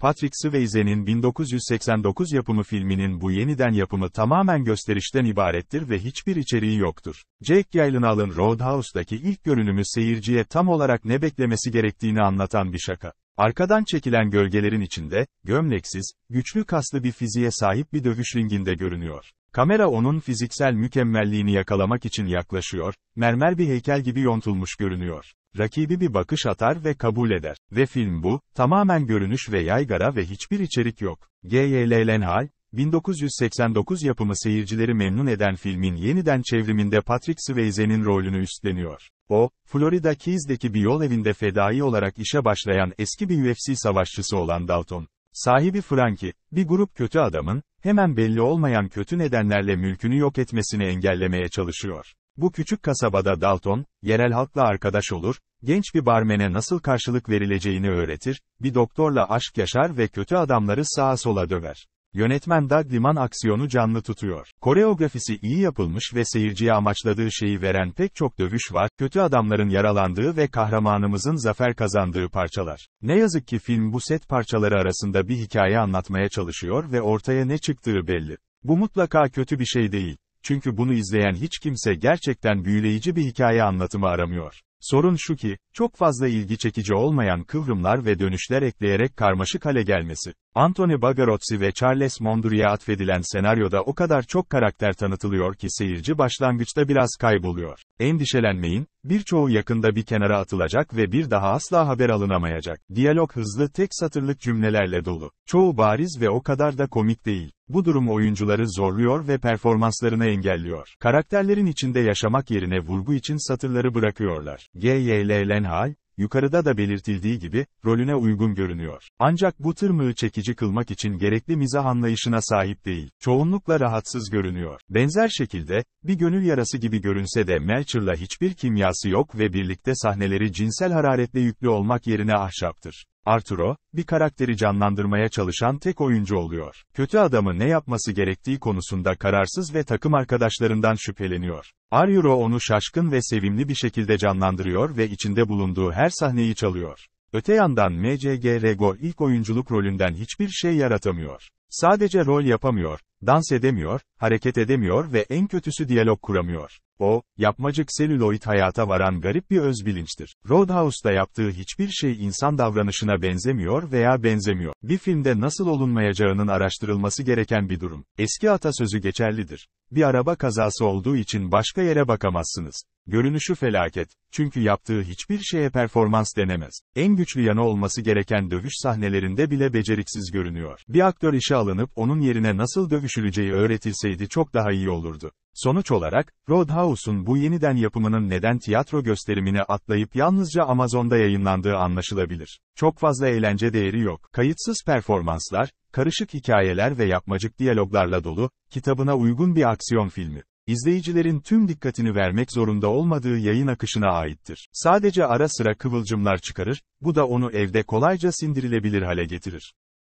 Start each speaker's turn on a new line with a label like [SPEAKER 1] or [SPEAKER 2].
[SPEAKER 1] Patrick Swayze'nin 1989 yapımı filminin bu yeniden yapımı tamamen gösterişten ibarettir ve hiçbir içeriği yoktur. Jack Gyllenhaal'ın Roadhouse'daki ilk görünümü seyirciye tam olarak ne beklemesi gerektiğini anlatan bir şaka. Arkadan çekilen gölgelerin içinde, gömleksiz, güçlü kaslı bir fiziğe sahip bir dövüş ringinde görünüyor. Kamera onun fiziksel mükemmelliğini yakalamak için yaklaşıyor, mermer bir heykel gibi yontulmuş görünüyor. Rakibi bir bakış atar ve kabul eder. Ve film bu, tamamen görünüş ve yaygara ve hiçbir içerik yok. G.Y.L. Lenhal, 1989 yapımı seyircileri memnun eden filmin yeniden çevriminde Patrick Swayze'nin rolünü üstleniyor. O, Florida Keys'deki bir yol evinde fedai olarak işe başlayan eski bir UFC savaşçısı olan Dalton. Sahibi Frankie, bir grup kötü adamın, hemen belli olmayan kötü nedenlerle mülkünü yok etmesini engellemeye çalışıyor. Bu küçük kasabada Dalton, yerel halkla arkadaş olur, genç bir barmene nasıl karşılık verileceğini öğretir, bir doktorla aşk yaşar ve kötü adamları sağa sola döver. Yönetmen Doug Liman aksiyonu canlı tutuyor. Koreografisi iyi yapılmış ve seyirciye amaçladığı şeyi veren pek çok dövüş var, kötü adamların yaralandığı ve kahramanımızın zafer kazandığı parçalar. Ne yazık ki film bu set parçaları arasında bir hikaye anlatmaya çalışıyor ve ortaya ne çıktığı belli. Bu mutlaka kötü bir şey değil. Çünkü bunu izleyen hiç kimse gerçekten büyüleyici bir hikaye anlatımı aramıyor. Sorun şu ki, çok fazla ilgi çekici olmayan kıvrımlar ve dönüşler ekleyerek karmaşık hale gelmesi. Anthony Bagarozzi ve Charles Monduri'ye atfedilen senaryoda o kadar çok karakter tanıtılıyor ki seyirci başlangıçta biraz kayboluyor. Endişelenmeyin, birçoğu yakında bir kenara atılacak ve bir daha asla haber alınamayacak. Diyalog hızlı tek satırlık cümlelerle dolu. Çoğu bariz ve o kadar da komik değil. Bu durum oyuncuları zorluyor ve performanslarını engelliyor. Karakterlerin içinde yaşamak yerine vurgu için satırları bırakıyorlar. G.Y.L. Lenhal, yukarıda da belirtildiği gibi, rolüne uygun görünüyor. Ancak bu tırmığı çekici kılmak için gerekli mizah anlayışına sahip değil. Çoğunlukla rahatsız görünüyor. Benzer şekilde, bir gönül yarası gibi görünse de Melcher'la hiçbir kimyası yok ve birlikte sahneleri cinsel hararetle yüklü olmak yerine ahşaptır. Arturo, bir karakteri canlandırmaya çalışan tek oyuncu oluyor. Kötü adamı ne yapması gerektiği konusunda kararsız ve takım arkadaşlarından şüpheleniyor. Arturo onu şaşkın ve sevimli bir şekilde canlandırıyor ve içinde bulunduğu her sahneyi çalıyor. Öte yandan MCG Rego ilk oyunculuk rolünden hiçbir şey yaratamıyor. Sadece rol yapamıyor, dans edemiyor, hareket edemiyor ve en kötüsü diyalog kuramıyor. O, yapmacık selüloid hayata varan garip bir özbilinçtir. Roadhouse'da yaptığı hiçbir şey insan davranışına benzemiyor veya benzemiyor. Bir filmde nasıl olunmayacağının araştırılması gereken bir durum. Eski atasözü geçerlidir. Bir araba kazası olduğu için başka yere bakamazsınız. Görünüşü felaket, çünkü yaptığı hiçbir şeye performans denemez. En güçlü yanı olması gereken dövüş sahnelerinde bile beceriksiz görünüyor. Bir aktör işe alınıp onun yerine nasıl dövüşüleceği öğretilseydi çok daha iyi olurdu. Sonuç olarak, Roadhouse'un bu yeniden yapımının neden tiyatro gösterimini atlayıp yalnızca Amazon'da yayınlandığı anlaşılabilir. Çok fazla eğlence değeri yok. Kayıtsız performanslar, karışık hikayeler ve yapmacık diyaloglarla dolu, kitabına uygun bir aksiyon filmi. İzleyicilerin tüm dikkatini vermek zorunda olmadığı yayın akışına aittir. Sadece ara sıra kıvılcımlar çıkarır, bu da onu evde kolayca sindirilebilir hale getirir.